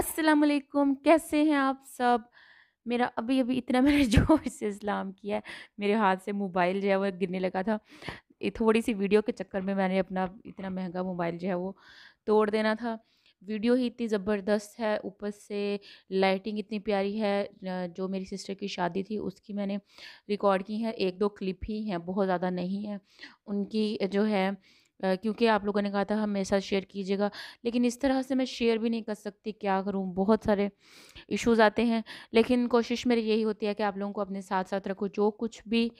अस्सलाम वालेकुम कैसे हैं आप सब मेरा अभी अभी इतना मैंने जो से इस्लाम किया है मेरे हाथ से मोबाइल जो है वो गिरने लगा था थोड़ी सी वीडियो के चक्कर में मैंने अपना इतना महंगा मोबाइल जो है वो तोड़ देना था वीडियो ही इतनी ज़बरदस्त है ऊपर से लाइटिंग इतनी प्यारी है जो मेरी सिस्टर की शादी थी उसकी मैंने रिकॉर्ड की है एक दो क्लिप ही हैं बहुत ज़्यादा नहीं है उनकी जो है क्योंकि आप लोगों ने कहा था हम मेरे साथ शेयर कीजिएगा लेकिन इस तरह से मैं शेयर भी नहीं कर सकती क्या करूँ बहुत सारे इश्यूज़ आते हैं लेकिन कोशिश मेरी यही होती है कि आप लोगों को अपने साथ साथ रखो जो कुछ भी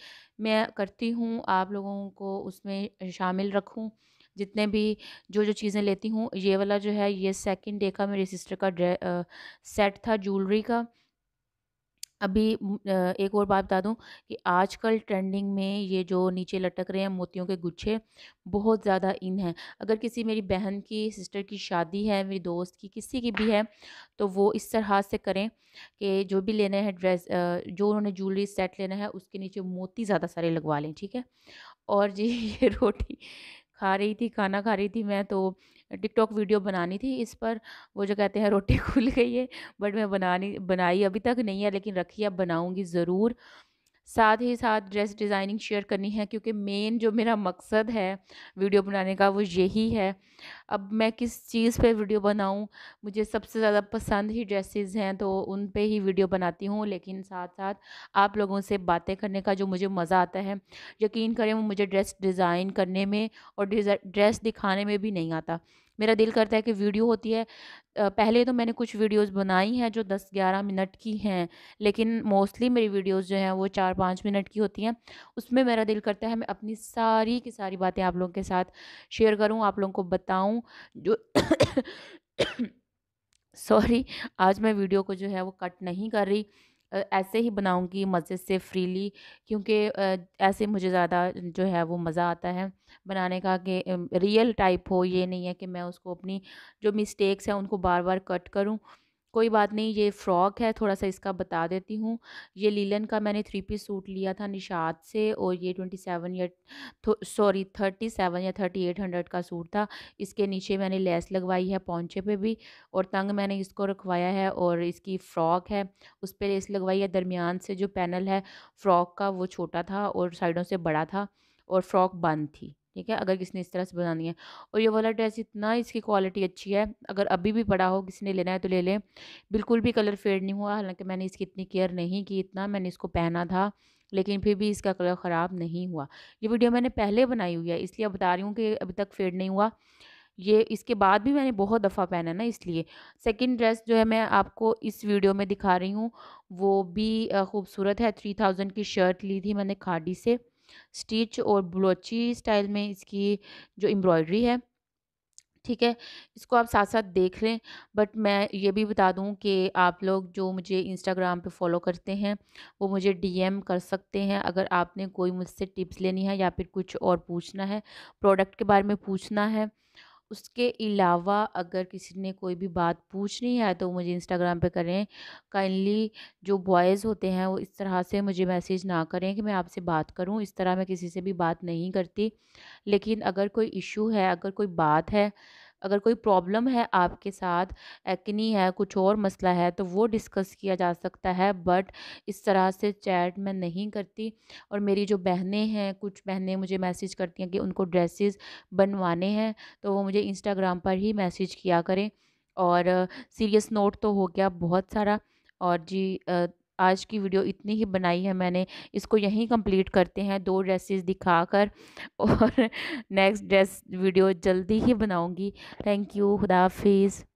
मैं करती हूँ आप लोगों को उसमें शामिल रखूँ जितने भी जो जो चीज़ें लेती हूँ ये वाला जो है ये सेकंड डे का मेरी सिस्टर का ड्रे सेट था ज्वेलरी का अभी एक और बात बता दूं कि आजकल ट्रेंडिंग में ये जो नीचे लटक रहे हैं मोतियों के गुच्छे बहुत ज़्यादा इन हैं अगर किसी मेरी बहन की सिस्टर की शादी है मेरी दोस्त की किसी की भी है तो वो इस तरह से करें कि जो भी लेना है ड्रेस जो उन्होंने ज्वेलरी सेट लेना है उसके नीचे मोती ज़्यादा सारे लगवा लें ठीक है और जी ये रोटी खा रही थी खाना खा रही थी मैं तो टिकटॉक वीडियो बनानी थी इस पर वो जो कहते हैं रोटी खुल गई है बट मैं बनानी बनाई अभी तक नहीं है लेकिन रखी अब बनाऊँगी ज़रूर साथ ही साथ ड्रेस डिज़ाइनिंग शेयर करनी है क्योंकि मेन जो मेरा मकसद है वीडियो बनाने का वो यही है अब मैं किस चीज़ पे वीडियो बनाऊँ मुझे सबसे ज़्यादा पसंद ही ड्रेसेस हैं तो उन पे ही वीडियो बनाती हूँ लेकिन साथ साथ आप लोगों से बातें करने का जो मुझे मज़ा आता है यकीन करें वो मुझे ड्रेस डिज़ाइन करने में और ड्रेस दिखाने में भी नहीं आता मेरा दिल करता है कि वीडियो होती है पहले तो मैंने कुछ वीडियोस बनाई हैं जो 10-11 मिनट की हैं लेकिन मोस्टली मेरी वीडियोस जो हैं वो चार पाँच मिनट की होती हैं उसमें मेरा दिल करता है मैं अपनी सारी की सारी बातें आप लोगों के साथ शेयर करूं आप लोगों को बताऊं जो सॉरी आज मैं वीडियो को जो है वो कट नहीं कर रही ऐसे ही बनाऊंगी मज़े से फ्रीली क्योंकि ऐसे मुझे ज़्यादा जो है वो मज़ा आता है बनाने का कि रियल टाइप हो ये नहीं है कि मैं उसको अपनी जो मिस्टेक्स हैं उनको बार बार कट करूं कोई बात नहीं ये फ़्रॉक है थोड़ा सा इसका बता देती हूँ ये लीलन का मैंने थ्री पीस सूट लिया था निशात से और ये ट्वेंटी सेवन या सॉरी थर्टी सेवन या थर्टी एट हंड्रेड का सूट था इसके नीचे मैंने लेस लगवाई है पौचे पे भी और तंग मैंने इसको रखवाया है और इसकी फ़्रॉक है उस पर लेस लगवाई है दरमियान से जो पैनल है फ़्रॉक का वो छोटा था और साइडों से बड़ा था और फ़्रॉक बंद थी ठीक है अगर किसी ने इस तरह से बनानी है और ये वाला ड्रेस इतना इसकी क्वालिटी अच्छी है अगर अभी भी पड़ा हो किसी ने लेना है तो ले लें बिल्कुल भी कलर फेड नहीं हुआ हालांकि मैंने इसकी इतनी केयर नहीं की इतना मैंने इसको पहना था लेकिन फिर भी इसका कलर ख़राब नहीं हुआ ये वीडियो मैंने पहले बनाई हुई है इसलिए अब बता रही हूँ कि अभी तक फेड नहीं हुआ ये इसके बाद भी मैंने बहुत दफ़ा पहना ना इसलिए सेकंड ड्रेस जो है मैं आपको इस वीडियो में दिखा रही हूँ वो भी खूबसूरत है थ्री थाउजेंड की शर्ट ली थी मैंने खाडी से स्टिच और ब्लोची स्टाइल में इसकी जो एम्ब्रॉयडरी है ठीक है इसको आप साथ साथ देख लें बट मैं ये भी बता दूं कि आप लोग जो मुझे इंस्टाग्राम पे फॉलो करते हैं वो मुझे डीएम कर सकते हैं अगर आपने कोई मुझसे टिप्स लेनी है या फिर कुछ और पूछना है प्रोडक्ट के बारे में पूछना है उसके अलावा अगर किसी ने कोई भी बात पूछनी है तो मुझे इंस्टाग्राम पे करें काइंडली जो बॉयज़ होते हैं वो इस तरह से मुझे मैसेज ना करें कि मैं आपसे बात करूं इस तरह मैं किसी से भी बात नहीं करती लेकिन अगर कोई इशू है अगर कोई बात है अगर कोई प्रॉब्लम है आपके साथ एक्नी है कुछ और मसला है तो वो डिस्कस किया जा सकता है बट इस तरह से चैट मैं नहीं करती और मेरी जो बहनें हैं कुछ बहनें मुझे मैसेज करती हैं कि उनको ड्रेसेस बनवाने हैं तो वो मुझे इंस्टाग्राम पर ही मैसेज किया करें और सीरियस नोट तो हो गया बहुत सारा और जी आज की वीडियो इतनी ही बनाई है मैंने इसको यहीं कंप्लीट करते हैं दो ड्रेसेस दिखाकर और नेक्स्ट ड्रेस वीडियो जल्दी ही बनाऊँगी थैंक यू खुदा हाफिज़